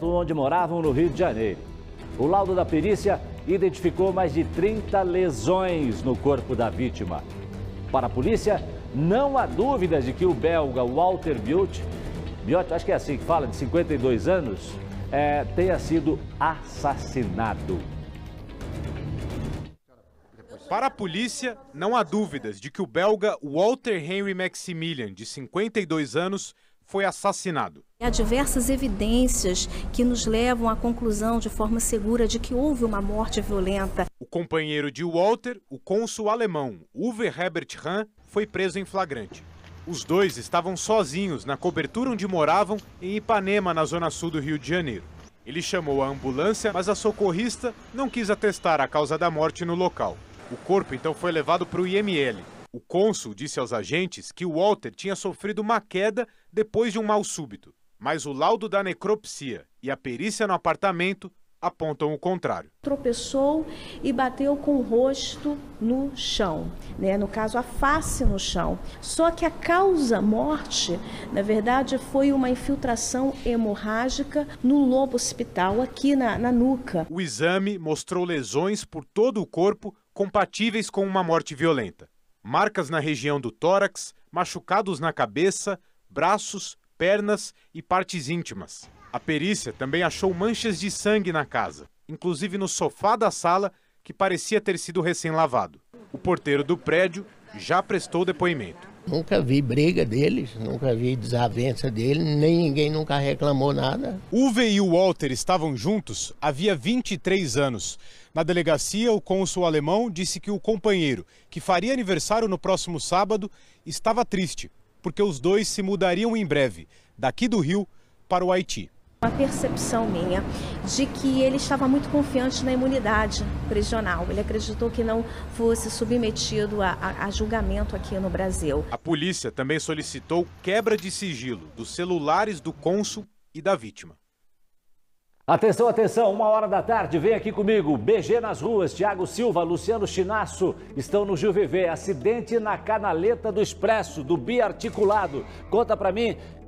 onde moravam no Rio de Janeiro. O laudo da perícia identificou mais de 30 lesões no corpo da vítima. Para a polícia, não há dúvidas de que o belga Walter Biot, Biot acho que é assim que fala, de 52 anos, é, tenha sido assassinado. Para a polícia, não há dúvidas de que o belga Walter Henry Maximilian, de 52 anos, foi assassinado. Há diversas evidências que nos levam à conclusão de forma segura de que houve uma morte violenta. O companheiro de Walter, o cônsul alemão Uwe Herbert Hahn, foi preso em flagrante. Os dois estavam sozinhos na cobertura onde moravam em Ipanema, na zona sul do Rio de Janeiro. Ele chamou a ambulância, mas a socorrista não quis atestar a causa da morte no local. O corpo então foi levado para o IML, o cônsul disse aos agentes que Walter tinha sofrido uma queda depois de um mal súbito, mas o laudo da necropsia e a perícia no apartamento apontam o contrário. Tropeçou e bateu com o rosto no chão, né? no caso, a face no chão. Só que a causa morte, na verdade, foi uma infiltração hemorrágica no lobo hospital, aqui na, na nuca. O exame mostrou lesões por todo o corpo compatíveis com uma morte violenta marcas na região do tórax, machucados na cabeça, braços, pernas e partes íntimas. A perícia também achou manchas de sangue na casa, inclusive no sofá da sala, que parecia ter sido recém-lavado. O porteiro do prédio já prestou depoimento. Nunca vi briga deles, nunca vi desavença dele, nem ninguém nunca reclamou nada. Uve e o Walter estavam juntos havia 23 anos. Na delegacia, o cônsul alemão disse que o companheiro, que faria aniversário no próximo sábado, estava triste, porque os dois se mudariam em breve, daqui do Rio para o Haiti uma percepção minha de que ele estava muito confiante na imunidade prisional. Ele acreditou que não fosse submetido a, a, a, julgamento aqui no Brasil. A polícia também solicitou quebra de sigilo dos celulares do cônsul e da vítima. Atenção, atenção, uma hora da tarde, vem aqui comigo. BG nas ruas, Tiago Silva, Luciano Chinasso estão no Gil Viver. Acidente na canaleta do Expresso, do biarticulado. Conta para mim